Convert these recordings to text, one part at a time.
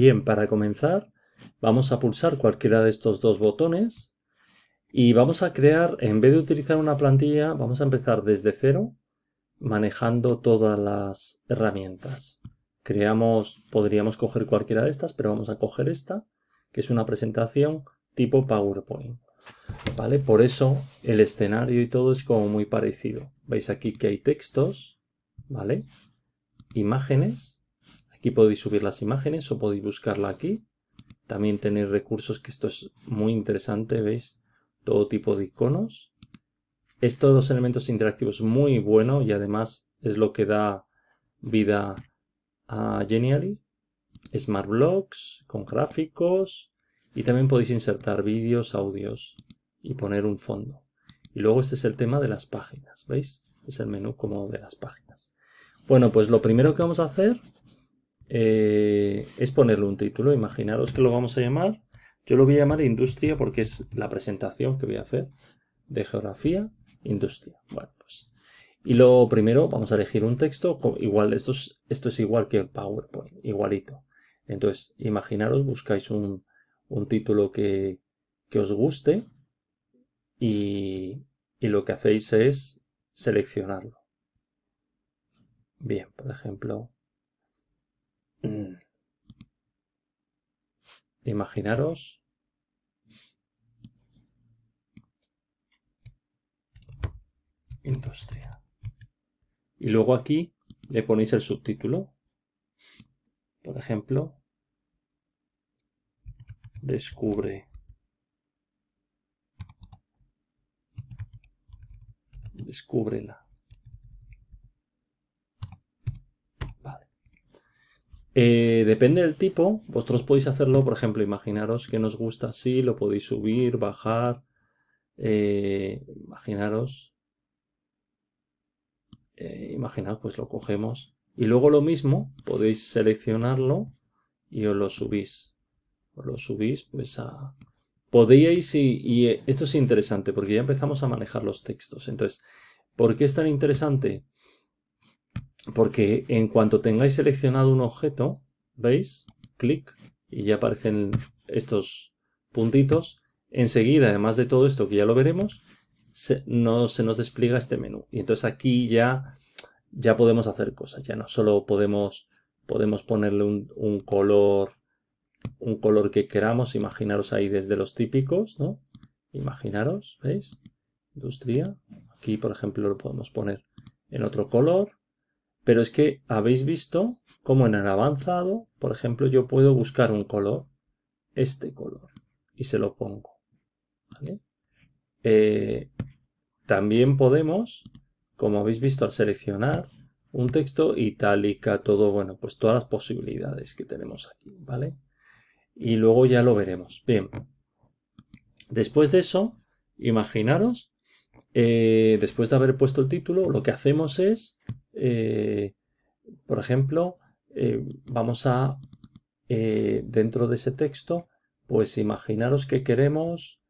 Bien, para comenzar vamos a pulsar cualquiera de estos dos botones y vamos a crear, en vez de utilizar una plantilla, vamos a empezar desde cero manejando todas las herramientas. Creamos, podríamos coger cualquiera de estas, pero vamos a coger esta, que es una presentación tipo PowerPoint. ¿Vale? Por eso el escenario y todo es como muy parecido. Veis aquí que hay textos, ¿vale? Imágenes Aquí podéis subir las imágenes o podéis buscarla aquí. También tenéis recursos, que esto es muy interesante, ¿veis? Todo tipo de iconos. Estos dos elementos interactivos muy bueno y además es lo que da vida a Genially. Smart con gráficos y también podéis insertar vídeos, audios y poner un fondo. Y luego este es el tema de las páginas, ¿veis? Este es el menú como de las páginas. Bueno, pues lo primero que vamos a hacer eh, es ponerle un título. Imaginaros que lo vamos a llamar. Yo lo voy a llamar industria porque es la presentación que voy a hacer de geografía, industria. Pues. Y lo primero, vamos a elegir un texto. Igual, esto es, esto es igual que el PowerPoint, igualito. Entonces, imaginaros, buscáis un, un título que, que, os guste y, y lo que hacéis es seleccionarlo. Bien, por ejemplo, Mm. Imaginaros industria. Y luego aquí le ponéis el subtítulo. Por ejemplo, descubre. Descúbrela. Eh, depende del tipo, vosotros podéis hacerlo, por ejemplo, imaginaros que nos gusta así, lo podéis subir, bajar, eh, imaginaros, eh, pues lo cogemos y luego lo mismo, podéis seleccionarlo y os lo subís, os lo subís pues a... Podéis, y eh, esto es interesante porque ya empezamos a manejar los textos, entonces, ¿por qué es tan interesante? porque en cuanto tengáis seleccionado un objeto, ¿veis? Clic y ya aparecen estos puntitos. Enseguida, además de todo esto que ya lo veremos, se, no, se nos despliega este menú. Y entonces aquí ya, ya podemos hacer cosas. Ya no solo podemos, podemos ponerle un, color un color que queramos, imaginaros ahí desde los típicos, ¿no? Imaginaros, ¿veis? Industria. Aquí, por ejemplo, lo podemos poner en otro color. Pero es que habéis visto cómo en el avanzado, por ejemplo, yo puedo buscar un color, este color, y se lo pongo. Eh, también podemos, como habéis visto al seleccionar un texto, itálica, todo, bueno, pues todas las posibilidades que tenemos aquí, ¿vale? Y luego ya lo veremos. Bien. Después de eso, imaginaros, eh, después de haber puesto el título, lo que hacemos es eh, por ejemplo, eh, vamos a, eh, dentro de ese texto, pues imaginaros que queremos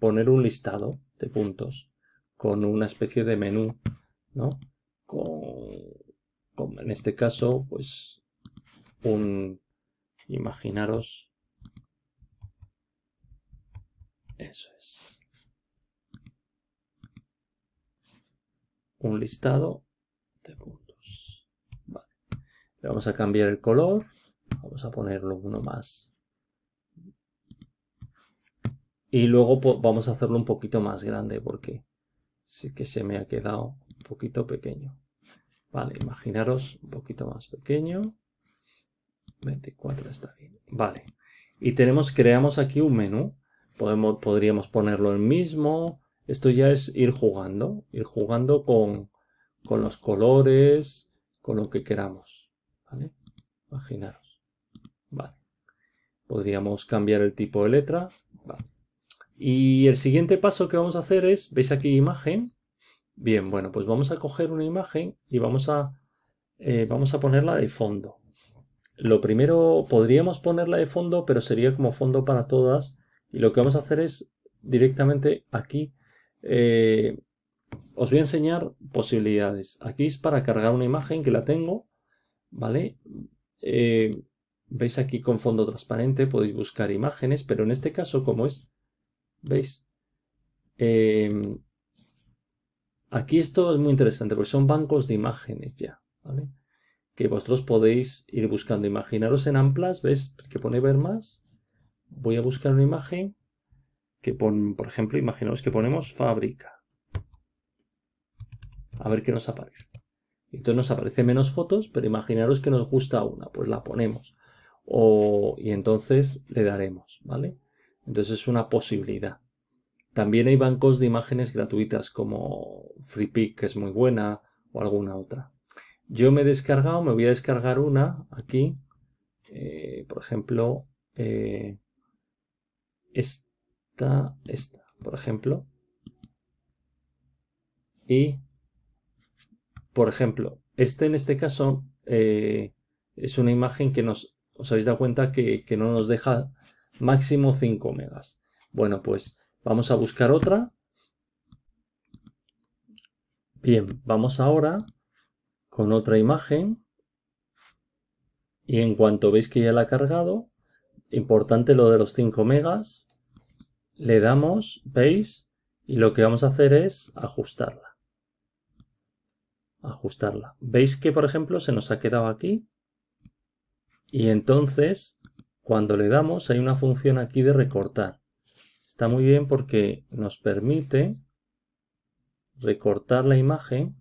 poner un listado de puntos con una especie de menú, ¿no? Con, con en este caso, pues, un, imaginaros, eso es, un listado puntos. vamos a cambiar el color. Vamos a ponerlo uno más. Y luego vamos a hacerlo un poquito más grande porque sí que se me ha quedado un poquito pequeño. Vale, imaginaros un poquito más pequeño. 24 está bien. Vale. Y tenemos, creamos aquí un menú. Podemos, podríamos ponerlo el mismo. Esto ya es ir jugando, ir jugando con, con los colores, con lo que queramos. ¿vale? Imaginaros. Vale. Podríamos cambiar el tipo de letra. Vale. Y el siguiente paso que vamos a hacer es, ¿veis aquí imagen? Bien, bueno, pues vamos a coger una imagen y vamos a, eh, vamos a ponerla de fondo. Lo primero, podríamos ponerla de fondo, pero sería como fondo para todas. Y lo que vamos a hacer es directamente aquí eh, os voy a enseñar posibilidades. Aquí es para cargar una imagen que la tengo, ¿vale? Eh, veis aquí con fondo transparente, podéis buscar imágenes, pero en este caso, como es, ¿veis? Em, aquí esto es muy interesante porque son bancos de imágenes ya, ¿vale? Que vosotros podéis ir buscando. Imaginaros en Amplas, ¿ves? Que pone ver más. Voy a buscar una imagen que pon, por ejemplo, imaginaos que ponemos fábrica a ver qué nos aparece. Entonces nos aparece menos fotos, pero imaginaros que nos gusta una, pues la ponemos. y entonces le daremos, ¿vale? Entonces es una posibilidad. También hay bancos de imágenes gratuitas como FreePic, que es muy buena, o alguna otra. Yo me he descargado, me voy a descargar una aquí. Eh, por ejemplo, eh, esta, esta, por ejemplo. Y por ejemplo, este en este caso eh, es una imagen que nos, os habéis dado cuenta que, que no nos deja máximo 5 megas. Bueno, pues vamos a buscar otra. Bien, vamos ahora con otra imagen. Y en cuanto veis que ya la ha cargado, importante lo de los 5 megas, le damos, veis, y lo que vamos a hacer es ajustarla ajustarla. ¿Veis que, por ejemplo, se nos ha quedado aquí? Y entonces, cuando le damos, hay una función aquí de recortar. Está muy bien porque nos permite recortar la imagen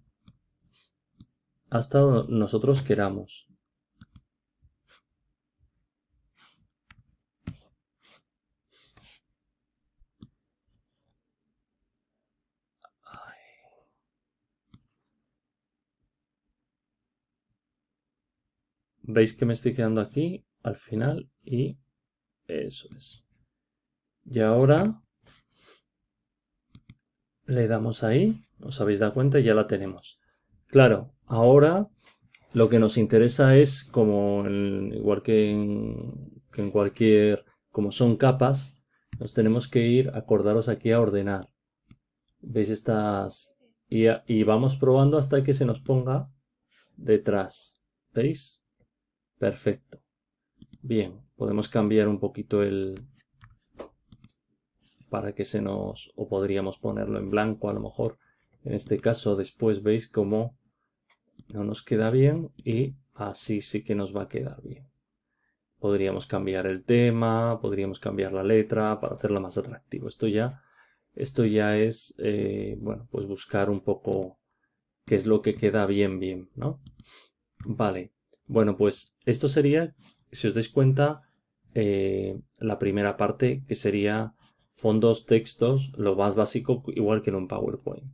hasta donde nosotros queramos. Veis que me estoy quedando aquí al final y eso es. Y ahora le damos ahí, os habéis dado cuenta, y ya la tenemos. Claro, ahora lo que nos interesa es, como igual que en, cualquier, como son capas, nos tenemos que ir, acordaros aquí a ordenar. ¿Veis estas? y vamos probando hasta que se nos ponga detrás. ¿Veis? Perfecto. Bien, podemos cambiar un poquito el... para que se nos... o podríamos ponerlo en blanco a lo mejor. En este caso después veis cómo no nos queda bien y así sí que nos va a quedar bien. Podríamos cambiar el tema, podríamos cambiar la letra para hacerla más atractivo. Esto ya, esto ya es, eh, bueno, pues buscar un poco qué es lo que queda bien, bien, ¿no? Vale, bueno, pues esto sería, si os dais cuenta, eh, la primera parte que sería fondos, textos, lo más básico, igual que en un PowerPoint.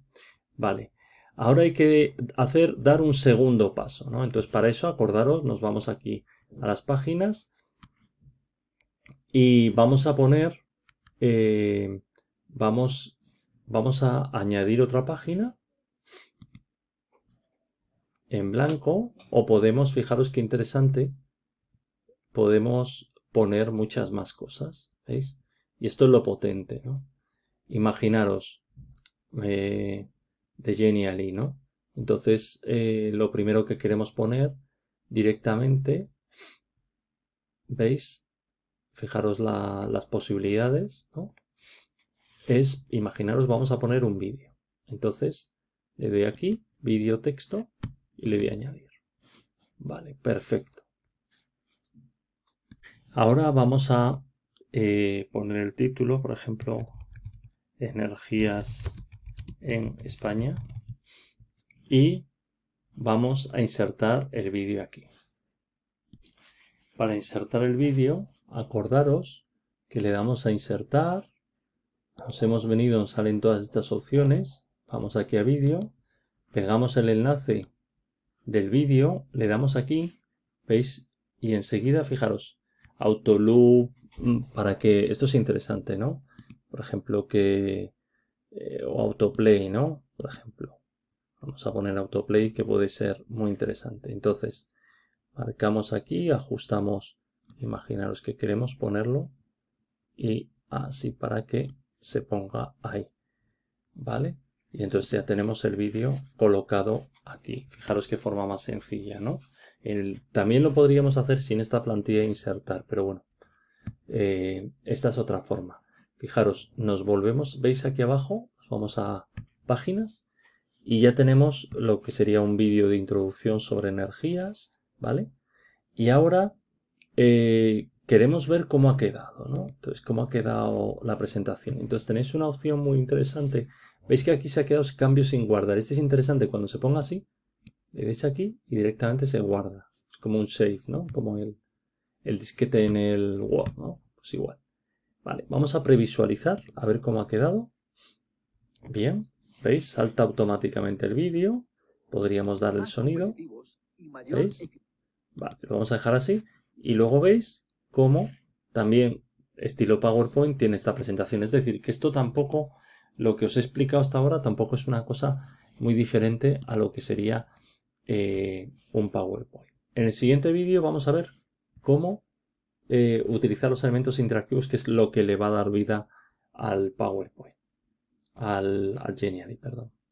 Vale. Ahora hay que hacer, dar un segundo paso, ¿no? Entonces, para eso, acordaros, nos vamos aquí a las páginas y vamos a poner, eh, vamos, vamos a añadir otra página en blanco o podemos, fijaros qué interesante, podemos poner muchas más cosas, ¿veis? Y esto es lo potente, ¿no? Imaginaros eh, de Jenny ¿no? Entonces, eh, lo primero que queremos poner directamente, ¿veis? Fijaros las posibilidades, ¿no? Es, imaginaros, vamos a poner un vídeo. Entonces, le doy aquí, vídeo texto, y le doy a añadir. Vale, perfecto. Ahora vamos a eh, poner el título, por ejemplo, energías en España y vamos a insertar el vídeo aquí. Para insertar el vídeo, acordaros que le damos a insertar, nos hemos venido, salen todas estas opciones, vamos aquí a vídeo, pegamos el enlace del vídeo, le damos aquí, veis, y enseguida, fijaros, autoloop, mm, para que esto es interesante, ¿no? Por ejemplo, que... Eh, autoplay, ¿no? Por ejemplo. Vamos a poner autoplay que puede ser muy interesante. Entonces, marcamos aquí, ajustamos, imaginaros que queremos ponerlo y así para que se ponga ahí. ¿Vale? Y entonces ya tenemos el vídeo colocado aquí. Fijaros qué forma más sencilla, ¿no? también lo podríamos hacer sin esta plantilla insertar, pero bueno, eh, esta es otra forma. Fijaros, nos volvemos, veis aquí abajo, nos vamos a páginas y ya tenemos lo que sería un vídeo de introducción sobre energías, ¿vale? Y ahora eh, queremos ver cómo ha quedado, ¿no? Entonces, cómo ha quedado la presentación. Entonces, tenéis una opción muy interesante Veis que aquí se ha quedado cambios sin guardar. Este es interesante cuando se ponga así. Le deis aquí y directamente se guarda. Es como un save, ¿no? Como el, el disquete en el Word, ¿no? Pues igual. Vale, vamos a previsualizar, a ver cómo ha quedado. Bien, ¿veis? Salta automáticamente el vídeo. Podríamos darle el sonido. ¿Veis? Vale, lo vamos a dejar así. Y luego veis cómo también estilo PowerPoint tiene esta presentación. Es decir, que esto tampoco lo que os he explicado hasta ahora tampoco es una cosa muy diferente a lo que sería eh, un PowerPoint. En el siguiente vídeo vamos a ver cómo eh, utilizar los elementos interactivos, que es lo que le va a dar vida al PowerPoint, al, al perdón.